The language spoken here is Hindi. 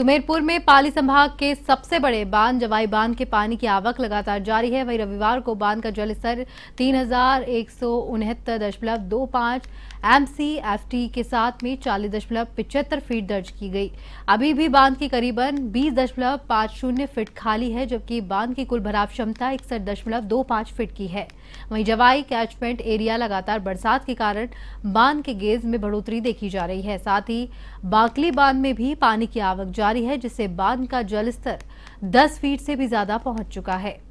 सुमेरपुर में पाली संभाग के सबसे बड़े बांध जवाई बांध के पानी की आवक लगातार जारी है वहीं रविवार को बांध का जलस्तर तीन हजार एक सौ उनहत्तर दशमलव दो एम सी एफ टी के साथ में चालीस दशमलव पिछहत्तर फीट दर्ज की गई अभी भी बांध की करीबन बीस दशमलव पांच शून्य फीट खाली है जबकि बांध की कुल भराव क्षमता इकसठ दशमलव दो पांच फीट की है वहीं जवाई कैचमेंट एरिया लगातार बरसात के कारण बांध के गेज में बढ़ोतरी देखी जा रही है साथ ही बाकली बांध में भी पानी की आवक जारी जारी है जिससे बांध का जलस्तर 10 फीट से भी ज्यादा पहुंच चुका है